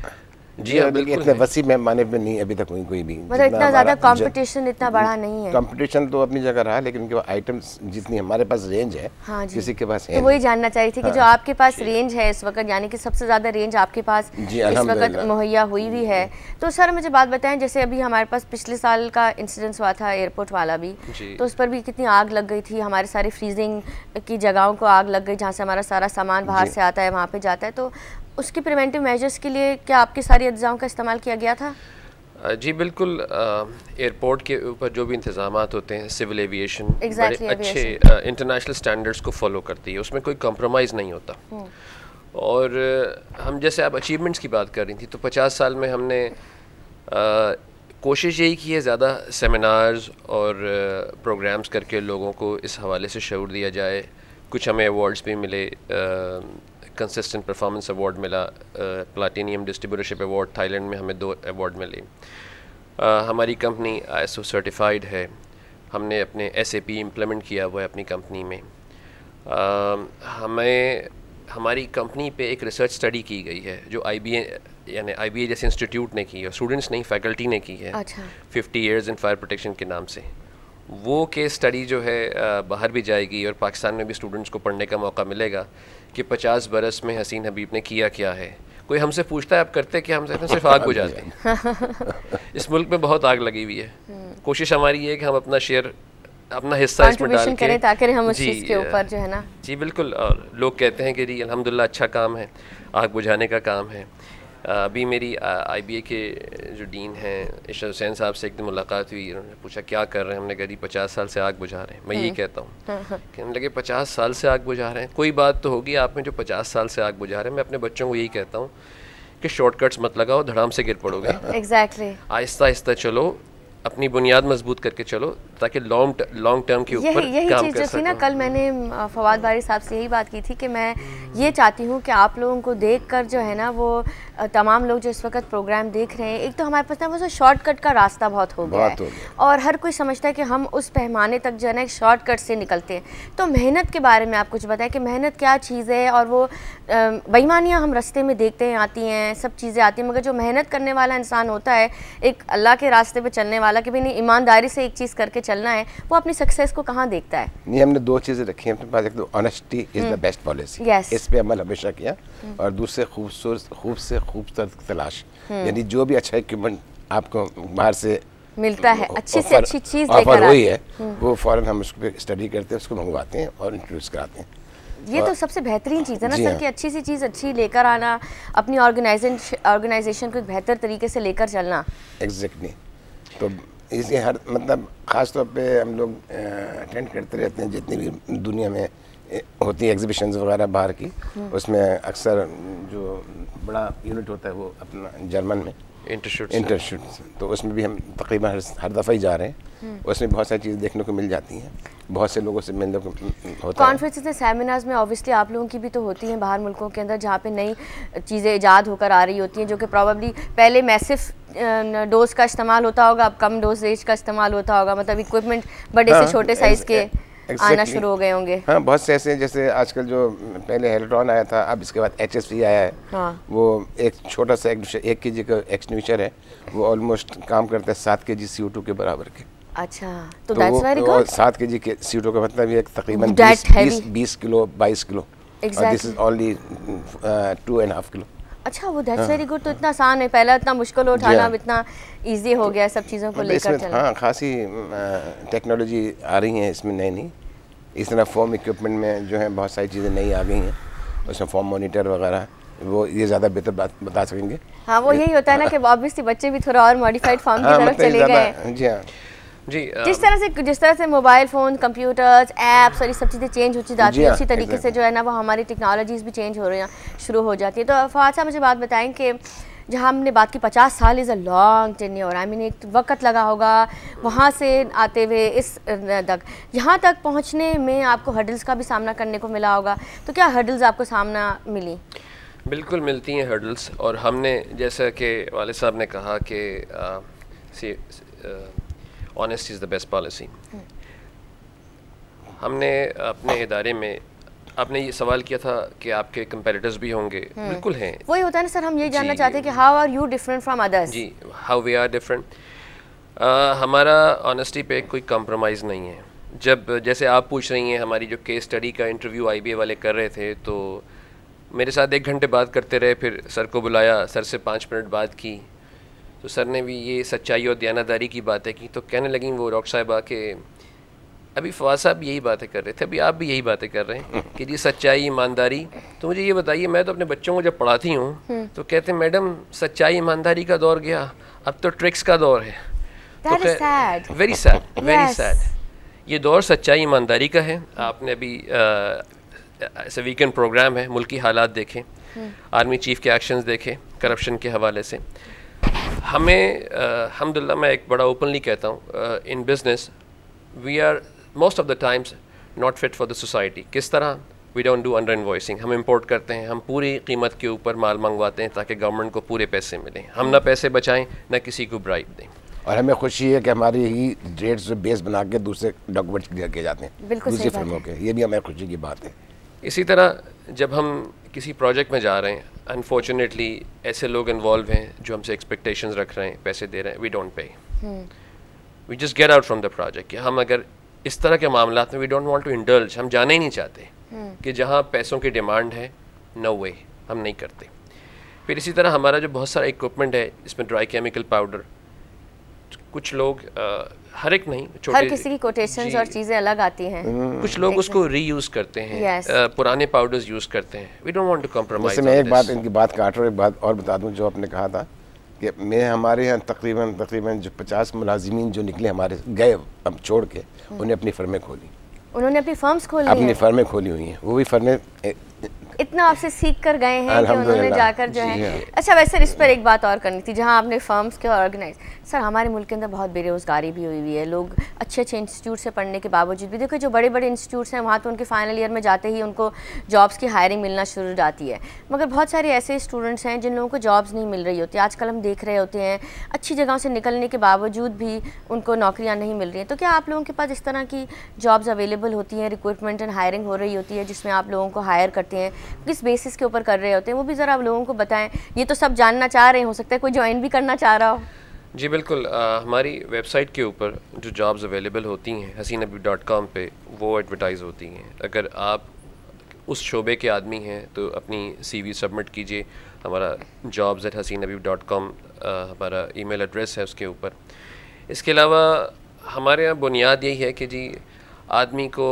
जी हाँ बिल्कुल इतने वसी पैमाने में नहीं अभी तक कोई कोई भी मतलब इतना ज़्यादा कंपटीशन इतना बड़ा नहीं है कंपटीशन तो अपनी जगह रहा लेकिन उनके आइटम्स जितनी हमारे पास रेंज है हाँ जी। किसी के पास तो है तो वही जानना चाहिए थी कि हाँ। जो आपके पास रेंज है इस वक्त यानी कि सबसे ज़्यादा रेंज आपके पास इस वक्त मुहैया हुई हुई है तो सर मुझे बात बताएं जैसे अभी हमारे पास पिछले साल का इंसिडेंस हुआ था एयरपोर्ट वाला भी तो उस पर भी कितनी आग लग गई थी हमारे सारे फ्रीजिंग की जगहों को आग लग गई जहाँ से हमारा सारा सामान बाहर से आता है वहाँ पर जाता है तो उसके प्रिवेंटिव मेजर्स के लिए क्या आपके सारी अज्जाओं का इस्तेमाल किया गया था जी बिल्कुल एयरपोर्ट के ऊपर जो भी इंतजाम होते हैं सिविल एविएशन exactly, अच्छे इंटरनेशनल स्टैंडर्ड्स को फॉलो करती है उसमें कोई कॉम्प्रोमाइज़ नहीं होता हम्म। और हम जैसे आप अचीवमेंट्स की बात कर रही थी तो पचास साल में हमने आ, कोशिश यही की है ज़्यादा सेमिनार्स और प्रोग्राम्स करके लोगों को इस हवाले से शूर दिया जाए कुछ हमें अवार्ड्स भी मिले आ, कंसिस्टेंट परफॉर्मेंस अवार्ड मिला प्लाटीनियम डिस्ट्रीब्यूटरशिप अवार्ड थाईलैंड में हमें दो अवार्ड मिले हमारी कंपनी आईएसओ सर्टिफाइड है हमने अपने एसएपी इंप्लीमेंट किया हुआ है अपनी कंपनी में आ, हमें हमारी कंपनी पे एक रिसर्च स्टडी की गई है जो आईबीए यानी आईबीए जैसे इंस्टीट्यूट ने की है स्टूडेंट्स नहीं फैकल्टी ने की है fifty years in fire protection के नाम से वो केस स्टडी जो है बाहर भी जाएगी और पाकिस्तान में भी स्टूडेंट्स को पढ़ने का मौका मिलेगा कि पचास बरस में हसीन हबीब ने किया क्या है कोई हमसे पूछता है आप करते क्या हम हैं सिर्फ आग बुझाते हैं इस मुल्क में बहुत आग लगी हुई है हम्म। कोशिश हमारी है कि हम अपना शेयर अपना हिस्सा इसमें डाल के ताकि हम उस चीज़ के ऊपर जो है ना जी बिल्कुल और लोग कहते हैं कि जी अलहमदिल्ला अच्छा काम है आग बुझाने का काम है अभी मेरी आईबीए के जो डीन हैं इशर हुसैन साहब से एक दिन मुलाकात हुई उन्होंने पूछा क्या कर रहे हैं हमने करीब पचास साल से आग बुझा रहे हैं मैं यही हम्म। कहता हूँ हाँ, हाँ। कि हम लगे पचास साल से आग बुझा रहे हैं कोई बात तो होगी आप में जो पचास साल से आग बुझा रहे हैं मैं अपने बच्चों को यही कहता हूँ कि शॉर्टकट्स मत लगाओ धड़ाम से गिर पड़ोगे एग्जैक्टली आहिस्ता आहिस्ता चलो अपनी बुनियाद मजबूत करके चलो ताकि लॉन्ग लॉन्ग टर्म के ऊपर यही यही चीज़ जो थी ना कल मैंने हम्म। फवाद भारी साहब से यही बात की थी कि मैं ये चाहती हूँ कि आप लोगों को देख कर जो है ना वो तमाम लोग जो इस वक्त प्रोग्राम देख रहे हैं एक तो हमारे पास ना वो शॉर्टकट का रास्ता बहुत हो गया है और हर कोई समझता है कि हम उस पैमाने तक जो है ना एक शॉर्टकट से निकलते हैं तो मेहनत के बारे में आप कुछ बताएं कि मेहनत क्या चीज़ है और वो बेईमानियाँ हम रस्ते में देखते हैं आती हैं सब चीज़ें आती हैं मगर जो मेहनत करने वाला इंसान होता है एक अल्लाह के रास्ते पर चलने वाला कि भाई नहीं ईमानदारी से एक चीज़ करके चलना है वो अपनी सक्सेस को कहाँ देखता है नहीं हमने दो चीज़ें रखी हैं अपने पास एक तो honesty is the best policy yes. इस पे अमल हमेशा किया हम्म। और दूसरे खूबसूरत खूब से खूबसूरत तलाश हम्म। यानी जो भी अच्छा इक्विपमेंट आपको बाहर से मिलता है अच्छी से अच्छी चीज़ ऑफर हुई है हम्म। वो फॉरन हम उसको स्टडी करते हैं उसको मंगवाते हैं और इंट्रोड्यूस कराते हैं ये तो सबसे बेहतरीन चीज़ है ना सर हाँ। कि अच्छी सी चीज़ अच्छी लेकर आना अपनी ऑर्गेनाइजेशन ऑर्गेनाइजेशन को बेहतर तरीके से लेकर चलना एग्जैक्टली exactly. तो इसे हर मतलब ख़ास तौर पे हम लोग अटेंड करते रहते हैं जितनी भी दुनिया में होती है एग्जीबिशन वगैरह बाहर की हम्म। उसमें अक्सर जो बड़ा यूनिट होता है वो अपना जर्मन में इंटरशूट इंटरशूट तो उसमें भी हम तकरीबन हर हर दफ़ा ही जा रहे हैं हम्म। उसमें बहुत सारी चीज़ें देखने को मिल जाती हैं बहुत से लोगों से मिलने को होता कॉन्फ्रेंसेस में सेमिनार्स में ऑब्वियसली आप लोगों की भी तो होती हैं बाहर मुल्कों के अंदर जहाँ पे नई चीज़ें ईजाद होकर आ रही होती हैं जो कि प्रॉब्ली पहले मैसिफ डोज का इस्तेमाल होता होगा अब कम डोजेज का इस्तेमाल होता होगा मतलब इक्विपमेंट बड़े से हाँ, छोटे साइज़ के exactly. आना शुरू हो गए होंगे हाँ बहुत से ऐसे जैसे आजकल जो पहले हेलोट्रॉन आया था अब इसके बाद एच आया है हाँ। वो एक छोटा सा एक के जी का एक्सटिंग्विशर है वो ऑलमोस्ट काम करता है सात के जी सी के बराबर के अच्छा, तो तो सात के जी के सीटों का मतलब तकरीबन बीस, किलो बाईस kilo this is only two and half kilo अच्छा वो दैट्स वेरी गुड तो इतना आसान है पहला इतना मुश्किल उठाना अब इतना इजी हो गया सब चीज़ों को लेकर चलना हाँ खासी टेक्नोलॉजी uh, आ रही है इसमें नई नई इस तरह फॉर्म इक्विपमेंट में जो है बहुत सारी चीज़ें नई आ गई हैं उसमें फॉर्म मोनीटर वगैरह वो ये ज़्यादा बेहतर बात बता सकेंगे हाँ वो यही होता है ना हाँ। कि ऑब्वियसली बच्चे भी थोड़ा और मॉडिफाइड फॉर्म की हाँ, तरफ मतलब चले गए जी हाँ जी जिस तरह से जिस तरह से मोबाइल फ़ोन कंप्यूटर्स एप्स और ये सब चीज़ें चेंज होती जाती है हाँ, उसी तरीके से जो है ना वो हमारी टेक्नोलॉजीज़ भी चेंज हो रही हैं शुरू हो जाती है तो फवाद साहब मुझे बात बताएं कि जहाँ हमने बात की पचास साल इज़ अ लॉन्ग टेन और आई मीन एक वक्त लगा होगा वहाँ से आते हुए इस तक यहाँ तक पहुँचने में आपको हर्डल्स का भी सामना करने को मिला होगा तो क्या हर्डल्स आपको सामना मिली बिल्कुल मिलती हैं हर्डल्स और हमने जैसा कि वाले साहब ने कहा कि honesty is the best policy हमने अपने इदारे में आपने ये सवाल किया था कि आपके कंपेरेटर्स भी होंगे hmm. बिल्कुल हैं वही होता है ना सर हम ये जानना चाहते हैं कि how are you different from others जी हाउ वी आर डिफरेंट हमारा ऑनेस्टी पे कोई कॉम्प्रोमाइज़ नहीं है जब जैसे आप पूछ रही हैं हमारी जो केस स्टडी का इंटरव्यू आई वाले कर रहे थे तो मेरे साथ एक घंटे बात करते रहे फिर सर को बुलाया सर से पाँच मिनट बात की तो सर ने भी ये सच्चाई और दयानादारी की बातें की तो कहने लगी वो डॉक्टर साहबा के अभी फवाद साहब यही बातें कर रहे थे अभी आप भी यही बातें कर रहे हैं कि जी सच्चाई ईमानदारी तो मुझे ये बताइए मैं तो अपने बच्चों को जब पढ़ाती हूँ हम्म। तो कहते हैं मैडम सच्चाई ईमानदारी का दौर गया अब तो ट्रिक्स का दौर है वेरी सैड वेरी सैड ये दौर सच्चाई ईमानदारी का है आपने अभी ऐसे वीकेंड प्रोग्राम है मुल्की हालात देखें आर्मी हम्म। चीफ के एक्शंस देखें करप्शन के हवाले से हमें अलहमदिल्ला मैं एक बड़ा ओपनली कहता हूँ in business we are most of the times not fit for the society किस तरह we don't do under invoicing हम इंपोर्ट करते हैं हम पूरी कीमत के ऊपर माल मंगवाते हैं ताकि गवर्नमेंट को पूरे पैसे मिलें हम ना पैसे बचाएं ना किसी को ब्राइब दें और हमें खुशी है कि हमारे ही रेट्स बेस बना के दूसरे डॉक्यूमेंट्स क्लियर किए जाते हैं दूसरी फिल्मों के ये भी हमें खुशी की बात है इसी तरह जब हम किसी प्रोजेक्ट में जा रहे हैं अनफॉर्चुनेटली ऐसे लोग इन्वॉल्व हैं जो हमसे एक्सपेक्टेशंस रख रहे हैं पैसे दे रहे हैं we don't pay we just get out from the project हम अगर इस तरह के मामला में we don't want to indulge हम जाना ही नहीं चाहते hmm. कि जहाँ पैसों की डिमांड है नो वे हम नहीं करते फिर इसी तरह हमारा जो बहुत सारा इक्विपमेंट है इसमें ड्राई केमिकल पाउडर कुछ लोग आ, हर एक नहीं हर किसी की कोटेशन और चीज़ें अलग आती हैं हम्म। कुछ लोग उसको रीयूज करते हैं yes. आ, पुराने पाउडर्स यूज करते हैं we don't want to compromise मैं एक बात इनकी बात काट रहा हूँ एक बात और बता दूँ जो आपने कहा था कि मैं हमारे यहाँ तकरीबन तकरीबन जो पचास मुलाजिमीन जो निकले हमारे गए अब छोड़ के हम्म। उन्हें अपनी फर्में खोली उन्होंने अपनी फर्म्स खोली अपनी फर्में खोली हुई हैं वो भी फर्में इतना आपसे सीख कर गए हैं कि उन्होंने जाकर जो है हाँ। अच्छा वैसे इस पर एक बात और करनी थी जहाँ आपने फर्म्स के ऑर्गेनाइज सर हमारे मुल्क के अंदर बहुत बेरोज़गारी भी हुई हुई है लोग अच्छे अच्छे इंस्टीट्यूट से पढ़ने के बावजूद भी देखो जो बड़े बड़े इंस्टीट्यूट्स हैं वहाँ तो उनके फाइनल ईयर में जाते ही उनको जॉब्स की हायरिंग मिलना शुरू हो जाती है मगर बहुत सारे ऐसे स्टूडेंट्स हैं जिन लोगों को जॉब्स नहीं मिल रही होती आजकल हम देख रहे होते हैं अच्छी जगहों से निकलने के बावजूद भी उनको नौकरियाँ नहीं मिल रही हैं तो क्या आप लोगों के पास इस तरह की जॉब्स अवेलेबल होती हैं रिक्रूटमेंट एंड हायरिंग हो रही होती है जिसमें आप लोगों को हायर करते हैं किस बेसिस के ऊपर कर रहे होते हैं वो भी ज़रा आप लोगों को बताएं ये तो सब जानना चाह रहे हो सकता है कोई ज्वाइन भी करना चाह रहा हो जी बिल्कुल आ, हमारी वेबसाइट के ऊपर जो जॉब्स अवेलेबल होती हैं हसीन अबी डॉट कॉम पर वो एडवर्टाइज़ होती हैं अगर आप उस शोबे के आदमी हैं तो अपनी सीवी सबमिट कीजिए हमारा jobs at Haseen Habib dot com हमारा ईमेल एड्रेस है उसके ऊपर इसके अलावा हमारे यहाँ बुनियाद यही है कि जी आदमी को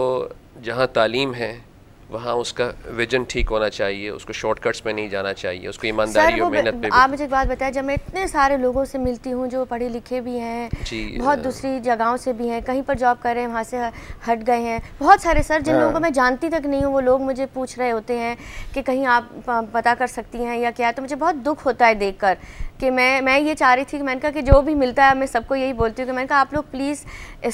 जहाँ तालीम है वहाँ उसका विजन ठीक होना चाहिए उसको शॉर्टकट्स में नहीं जाना चाहिए उसको ईमानदारी और मेहनत पे आप मुझे एक बात बताएं जब मैं इतने सारे लोगों से मिलती हूँ जो पढ़े लिखे भी हैं बहुत दूसरी जगहों से भी हैं कहीं पर जॉब कर रहे हैं वहाँ से हट गए हैं बहुत सारे सर जिन हाँ। लोगों को मैं जानती तक नहीं हूँ वो लोग मुझे पूछ रहे होते हैं कि कहीं आप पता कर सकती हैं या क्या तो मुझे बहुत दुख होता है देख कर कि मैं मैं ये चाह रही थी कि मैंने कहा कि जो भी मिलता है मैं सबको यही बोलती हूँ कि मैंने कहा आप लोग प्लीज़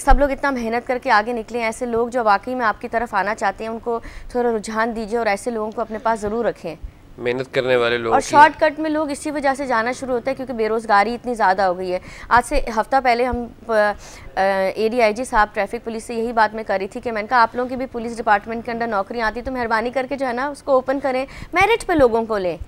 सब लोग इतना मेहनत करके आगे निकले ऐसे लोग जो वाकई में आपकी तरफ आना चाहते हैं उनको थोड़ा पर रुझान दीजिए और ऐसे लोगों को अपने पास ज़रूर रखें मेहनत करने वाले लोग और शॉर्टकट में लोग इसी वजह से जाना शुरू होता है क्योंकि बेरोज़गारी इतनी ज़्यादा हो गई है आज से हफ्ता पहले हम एडीआईजी साहब ट्रैफिक पुलिस से यही बात मैं करी थी कि मैंने कहा आप लोगों की भी पुलिस डिपार्टमेंट के अंदर नौकरी आती तो मेहरबानी करके जो है ना उसको ओपन करें मेरिट पर लोगों को लें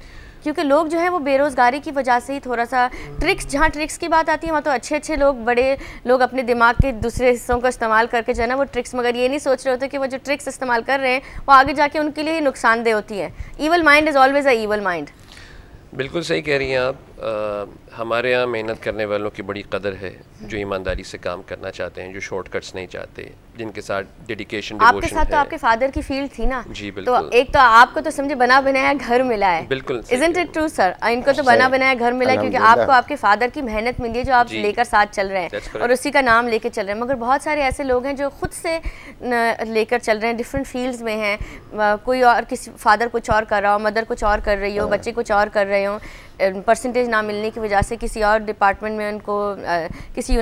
क्योंकि लोग जो है वो बेरोज़गारी की वजह से ही थोड़ा सा ट्रिक्स जहाँ ट्रिक्स की बात आती है वहाँ तो अच्छे अच्छे लोग बड़े लोग अपने दिमाग के दूसरे हिस्सों का इस्तेमाल करके जो है ना वो ट्रिक्स मगर ये नहीं सोच रहे होते कि वो जो ट्रिक्स इस्तेमाल कर रहे हैं वो आगे जाके उनके लिए नुकसानदेह होती है evil mind is always a evil mind बिल्कुल सही कह रही हैं आप हमारे यहाँ मेहनत करने वालों की बड़ी कदर है जो ईमानदारी से काम करना चाहते हैं जो शॉर्टकट्स नहीं चाहते जिनके साथ डेडिकेशन आपके साथ तो आपके फादर की फील्ड थी ना जी तो बिल्कुल तो एक तो आपको तो समझे बना बनाया घर मिला है बिल्कुल इजंट इट ट्रू सर इनको तो बना बनाया घर मिला है क्योंकि आपको आपके फादर की मेहनत मिली है जो आप लेकर साथ चल रहे हैं और उसी का नाम लेकर चल रहे हैं मगर बहुत सारे ऐसे लोग हैं जो खुद से लेकर चल रहे हैं डिफरेंट फील्ड में हैं कोई और किसी फादर कुछ और कर रहा हो मदर कुछ और कर रही हो हाँ। बच्चे कुछ और कर रहे हो परसेंटेज ना मिलने की वजह से किसी और डिपार्टमेंट में उनको आ, किसी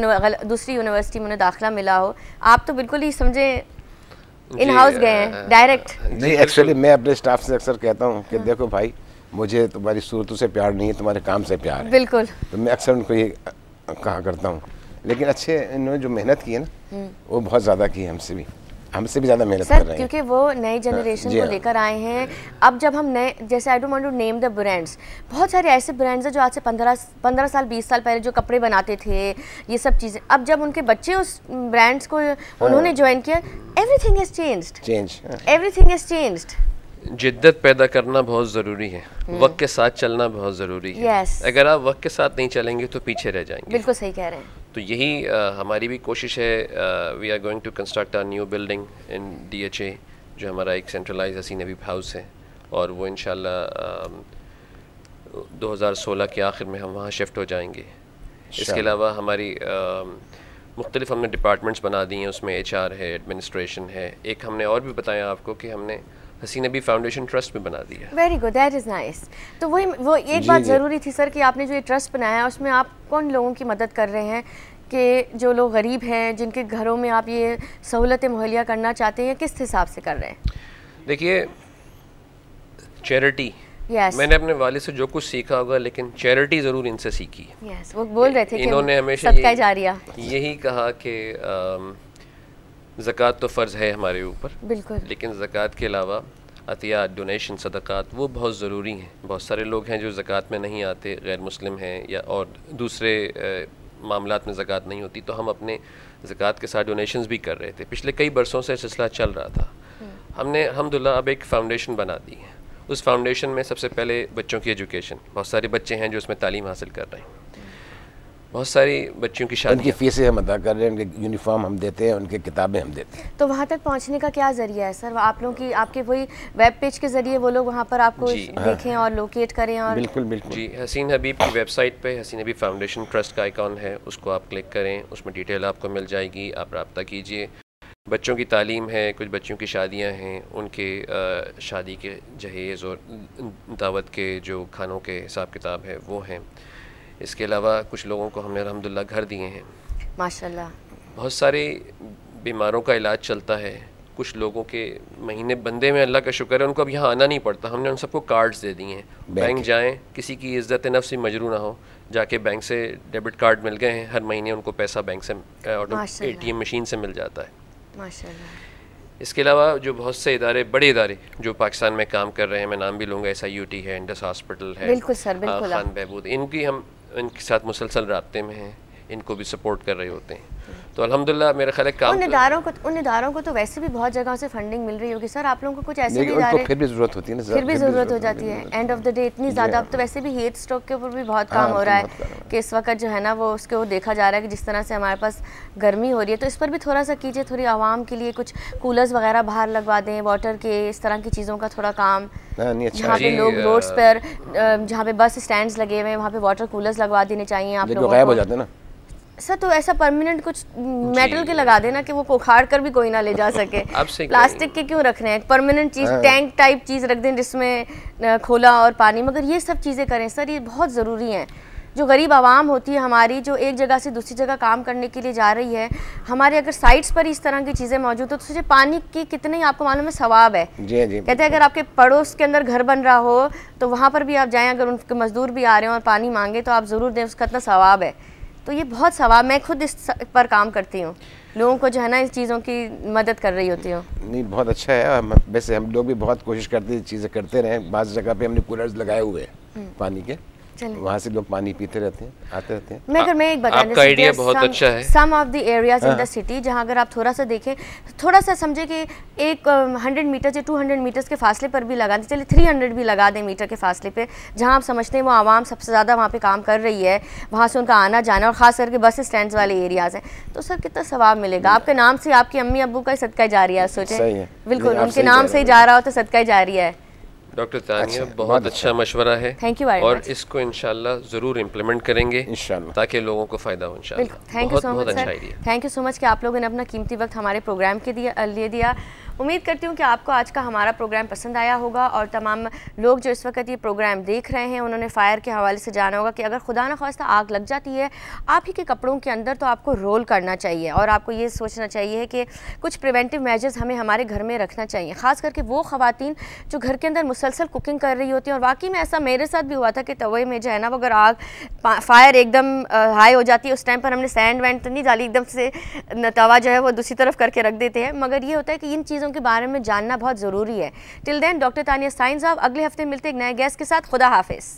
दूसरी यूनिवर्सिटी में उन्हें दाखिला मिला हो आप तो बिल्कुल ही समझे इन हाउस गए हैं डायरेक्ट जी एक्चुअली मैं अपने स्टाफ से अक्सर कहता हूँ कि हाँ। देखो भाई मुझे तुम्हारी सूरतों से प्यार नहीं है तुम्हारे काम से प्यार बिल्कुल तो मैं अक्सर उनको ये कहा करता हूँ लेकिन अच्छे इन्होंने जो मेहनत की है ना हम्म। वो बहुत ज़्यादा की है हमसे भी हमसे भी ज़्यादा मेहनत कर रहे हैं क्योंकि वो नई हाँ, जनरेशन को हाँ। लेकर आए हैं अब जब हम नए जैसे I don't want to name the brands बहुत सारे ऐसे ब्रांड्स हैं जो आज से पंद्रह पंद्रह साल बीस साल पहले जो कपड़े बनाते थे ये सब चीज़ें अब जब उनके बच्चे उस ब्रांड्स को हाँ। उन्होंने ज्वाइन किया everything is changed change everything is changed जिद्दत पैदा करना बहुत ज़रूरी है हम्म। वक्त के साथ चलना बहुत ज़रूरी है yes. अगर आप वक्त के साथ नहीं चलेंगे तो पीछे रह जाएंगे बिल्कुल सही कह रहे हैं तो यही हमारी भी कोशिश है we are going to construct a new building in DHA जो हमारा एक सेंट्रलाइज हसीन हबीब हाउस है और वो इन 2016 के आखिर में हम वहाँ शिफ्ट हो जाएंगे इसके अलावा हमारी मुख्तलिफ हमने डिपार्टमेंट्स बना दी हैं उसमें एच है एडमिनिस्ट्रेशन है एक हमने और भी बताया आपको कि हमने हसीना भी फाउंडेशन ट्रस्ट में बना दिया very good that is nice तो वही वो एक बात ज़रूरी थी सर कि आपने जो ये ट्रस्ट बनाया है उसमें आप कौन लोगों की मदद कर रहे हैं कि जो लोग गरीब हैं जिनके घरों में आप ये सहूलतें मुहैया करना चाहते हैं किस हिसाब से कर रहे हैं देखिए चैरिटी yes. मैंने अपने वाले से जो कुछ सीखा होगा लेकिन चैरिटी ज़रूर इनसे सीखी yes, वो बोल रहे थे इन्होंने हमेशा यही, यही कहा कि um, जक़ात तो फ़र्ज़ है हमारे ऊपर बिल्कुल लेकिन जक़ात के अलावा अतिया डोनेशन सदक़ात वो बहुत ज़रूरी हैं बहुत सारे लोग हैं जो जक़ात में नहीं आते गैर मुस्लिम हैं या और दूसरे मामला में ज़क़़त नहीं होती तो हम अपने जक़ात के साथ डोनेशन भी कर रहे थे पिछले कई बरसों से सिलसिला चल रहा था हम्म। हमने अलहमदिल्ला अब एक फ़ाउंडेशन बना दी है उस फाउंडेशन में सबसे पहले बच्चों की एजुकेशन बहुत सारे बच्चे हैं जो उसमें तालीम हासिल कर रहे हैं बहुत सारी बच्चियों की शादी की फीसें हम अदा कर रहे हैं उनके यूनिफॉर्म हम देते हैं उनके किताबें हम देते हैं तो वहाँ तक पहुँचने का क्या ज़रिया है सर आप लोगों की आपके वही वेब पेज के ज़रिए वो लोग वहाँ पर आपको हाँ। देखें और लोकेट करें और बिल्कुल बिल्कुल जी हसीन हबीब की वेबसाइट पर हसीन हबीब फाउंडेशन ट्रस्ट का आइकॉन है उसको आप क्लिक करें उसमें डिटेल आपको मिल जाएगी आप रबता कीजिए बच्चों की तालीम है कुछ बच्चों की शादियां हैं उनके शादी के जहेज़ और दावत के जो खानों के हिसाब किताब है वो हैं इसके अलावा कुछ लोगों को हमने अलहमदिल्ला घर दिए हैं माशाल्लाह बहुत सारे बीमारों का इलाज चलता है कुछ लोगों के महीने बंदे में अल्लाह का शुक्र है उनको अब यहाँ आना नहीं पड़ता हमने उन सबको कार्ड्स दे दिए हैं बैंक जाएं किसी की इज्जत नफ से मजरू ना हो जाके बैंक से डेबिट कार्ड मिल गए हैं हर महीने उनको पैसा बैंक से ए टी मशीन से मिल जाता है इसके अलावा जो बहुत से इदारे बड़े इदारे जो पाकिस्तान में काम कर रहे हैं मैं नाम भी लूँगा एस आई यू टी है इंडस हॉस्पिटल है बिल्कुल सर बिल्कुल खान बहबूद इनकी हम इनके साथ मुसलसल रबते में हैं इनको भी सपोर्ट कर रहे होते हैं तो अलहमदिल्ला मेरे ख्याल काम उन तो- इदारों को उन इदारों को तो वैसे भी बहुत जगहों से फंडिंग मिल रही होगी सर आप लोगों को कुछ ऐसे भी इदारे फिर भी जरूरत होती है ना फिर भी जरूरत हो जाती है एंड ऑफ द डे इतनी ज़्यादा अब तो वैसे भी हेट स्ट्रोक के ऊपर भी बहुत हाँ, काम हो रहा है कि इस वक्त जो है ना वो उसको देखा जा रहा है कि जिस तरह से हमारे पास गर्मी हो रही है तो इस पर भी थोड़ा सा कीजिए थोड़ी आवाम के लिए कुछ कूलर्स वगैरह बाहर लगवा दें वाटर के इस तरह की चीज़ों का थोड़ा काम अच्छा जहाँ पे लोग रोड्स पर जहाँ पे बस स्टैंड लगे हुए हैं वहाँ पे वाटर कूलर्स लगवा देने चाहिए आप लोग गायब हो जाते हैं ना सर तो ऐसा परमानेंट कुछ मेटल के लगा देना कि वो पोखाड़ कर भी कोई ना ले जा सके प्लास्टिक के क्यों रख रहे हैं परमानेंट चीज टैंक टाइप चीज रख दें जिसमें खोला और पानी मगर ये सब चीज़ें करें सर ये बहुत ज़रूरी हैं जो गरीब आवाम होती है हमारी जो एक जगह से दूसरी जगह काम करने के लिए जा रही है हमारे अगर साइट्स पर इस तरह की चीज़ें मौजूद हो तो सोचिए पानी की कितने आपको मालूम है सवाब है जी हाँ जी कहते हैं अगर आपके पड़ोस के अंदर घर बन रहा हो तो वहाँ पर भी आप जाएँ अगर उनके मजदूर भी आ रहे हो और पानी मांगे तो आप ज़रूर दें उसका इतना सवाब है तो ये बहुत सवाल मैं खुद इस पर काम करती हूँ लोगों को जो है ना इस चीज़ों की मदद कर रही होती हूँ नहीं बहुत अच्छा है वैसे हम लोग भी बहुत कोशिश करते हैं चीज़ें करते रहें बाज़ जगह पे हमने कूलर्स लगाए हुए हैं हम्म। पानी के वहाँ से लोग पानी पीते रहते हैं आते रहते हैं मैं अगर मैं एक आपका आइडिया बहुत अच्छा है some of the areas in the city जहाँ अगर आप थोड़ा सा देखें थोड़ा सा समझे कि एक हंड्रेड मीटर से टू हंड्रेड मीटर्स के फासले पर भी लगा दें चलिए थ्री हंड्रेड भी लगा दें मीटर के फासले पर जहाँ आप समझते हैं वो आवाम सबसे ज़्यादा वहाँ पर काम कर रही है वहाँ से उनका आना जाना और ख़ास करके बस स्टैंड वाले एरियाज़ हैं तो सर कितना स्वाब मिलेगा आपके नाम से आपकी अम्मी अबू का सदका जा रही है सोचें बिल्कुल उनके नाम से ही जा रहा हो तो सदका जा रही है डॉक्टर तानिया अच्छा, बहुत अच्छा, अच्छा, मशवरा है थैंक यू और much. इसको इनशाला जरूर इम्प्लीमेंट करेंगे ताकि लोगों को फायदा हो इंशाल्लाह thank you so much thank you so much कि आप लोगों ने अपना कीमती वक्त हमारे प्रोग्राम के लिए दिया उम्मीद करती हूँ कि आपको आज का हमारा प्रोग्राम पसंद आया होगा और तमाम लोग जो इस वक्त ये प्रोग्राम देख रहे हैं उन्होंने फ़ायर के हवाले से जाना होगा कि अगर खुदा न खास्ता आग लग जाती है आप ही के कपड़ों के अंदर तो आपको रोल करना चाहिए और आपको ये सोचना चाहिए कि कुछ प्रिवेंटिव मेजर्स हमें हमारे घर में रखना चाहिए ख़ास करके वो खातन जो घर के अंदर मुसलसल कुकिंग कर रही होती हैं और वाकई में ऐसा मेरे साथ भी हुआ था कि तवे में जो है ना वो अगर आग फायर एकदम हाई हो जाती है उस टाइम पर हमने सैंड वैंड तो नहीं डाली एकदम से तवा जो है वो दूसरी तरफ करके रख देते हैं मगर ये होता है कि इन चीज़ों चीज़ों के बारे में जानना बहुत ज़रूरी है टिल देन डॉक्टर तानिया साइंस साहब अगले हफ्ते मिलते एक नए गैस के साथ खुदा हाफिज़